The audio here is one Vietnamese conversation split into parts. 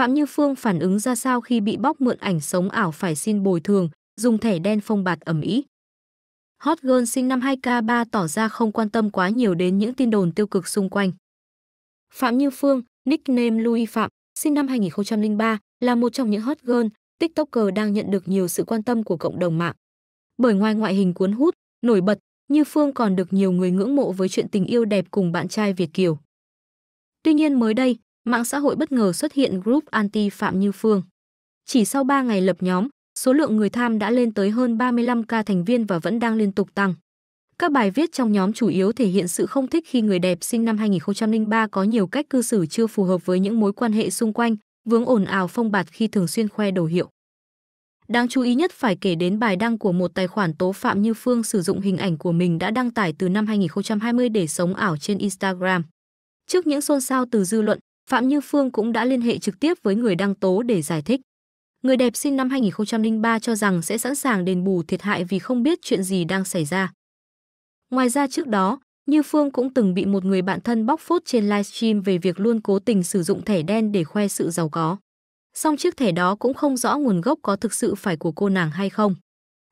Phạm Như Phương phản ứng ra sao khi bị bóc mượn ảnh sống ảo phải xin bồi thường, dùng thẻ đen phong bạt ẩm ý. Hot Girl sinh năm 2K3 tỏ ra không quan tâm quá nhiều đến những tin đồn tiêu cực xung quanh. Phạm Như Phương, nickname Louis Phạm, sinh năm 2003, là một trong những hot girl, TikToker đang nhận được nhiều sự quan tâm của cộng đồng mạng. Bởi ngoài ngoại hình cuốn hút, nổi bật, Như Phương còn được nhiều người ngưỡng mộ với chuyện tình yêu đẹp cùng bạn trai Việt Kiều. Tuy nhiên mới đây, mạng xã hội bất ngờ xuất hiện group anti Phạm Như Phương. Chỉ sau 3 ngày lập nhóm, số lượng người tham đã lên tới hơn 35k thành viên và vẫn đang liên tục tăng. Các bài viết trong nhóm chủ yếu thể hiện sự không thích khi người đẹp sinh năm 2003 có nhiều cách cư xử chưa phù hợp với những mối quan hệ xung quanh, vướng ồn ào phong bạt khi thường xuyên khoe đồ hiệu. Đáng chú ý nhất phải kể đến bài đăng của một tài khoản tố Phạm Như Phương sử dụng hình ảnh của mình đã đăng tải từ năm 2020 để sống ảo trên Instagram. Trước những xôn xao từ dư luận, Phạm Như Phương cũng đã liên hệ trực tiếp với người đăng tố để giải thích. Người đẹp sinh năm 2003 cho rằng sẽ sẵn sàng đền bù thiệt hại vì không biết chuyện gì đang xảy ra. Ngoài ra trước đó, Như Phương cũng từng bị một người bạn thân bóc phốt trên livestream về việc luôn cố tình sử dụng thẻ đen để khoe sự giàu có. Song chiếc thẻ đó cũng không rõ nguồn gốc có thực sự phải của cô nàng hay không.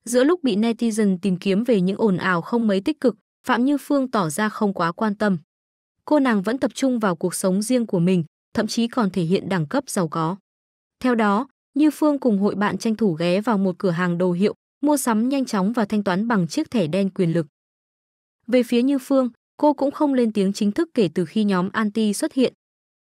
Giữa lúc bị netizen tìm kiếm về những ồn ào không mấy tích cực, Phạm Như Phương tỏ ra không quá quan tâm cô nàng vẫn tập trung vào cuộc sống riêng của mình, thậm chí còn thể hiện đẳng cấp giàu có. Theo đó, Như Phương cùng hội bạn tranh thủ ghé vào một cửa hàng đồ hiệu, mua sắm nhanh chóng và thanh toán bằng chiếc thẻ đen quyền lực. Về phía Như Phương, cô cũng không lên tiếng chính thức kể từ khi nhóm Anti xuất hiện.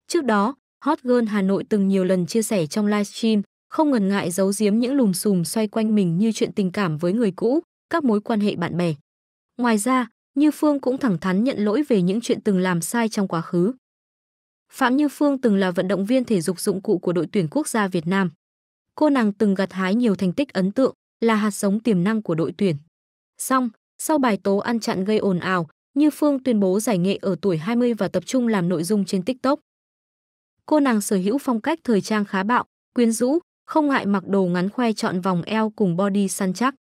Trước đó, Hot Girl Hà Nội từng nhiều lần chia sẻ trong livestream, không ngần ngại giấu giếm những lùm xùm xoay quanh mình như chuyện tình cảm với người cũ, các mối quan hệ bạn bè. Ngoài ra, như Phương cũng thẳng thắn nhận lỗi về những chuyện từng làm sai trong quá khứ. Phạm Như Phương từng là vận động viên thể dục dụng cụ của đội tuyển quốc gia Việt Nam. Cô nàng từng gặt hái nhiều thành tích ấn tượng, là hạt giống tiềm năng của đội tuyển. Xong, sau bài tố ăn chặn gây ồn ào, Như Phương tuyên bố giải nghệ ở tuổi 20 và tập trung làm nội dung trên TikTok. Cô nàng sở hữu phong cách thời trang khá bạo, quyến rũ, không ngại mặc đồ ngắn khoe trọn vòng eo cùng body săn chắc.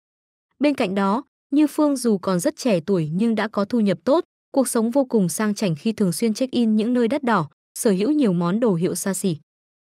Bên cạnh đó, như Phương dù còn rất trẻ tuổi nhưng đã có thu nhập tốt, cuộc sống vô cùng sang chảnh khi thường xuyên check-in những nơi đắt đỏ, sở hữu nhiều món đồ hiệu xa xỉ.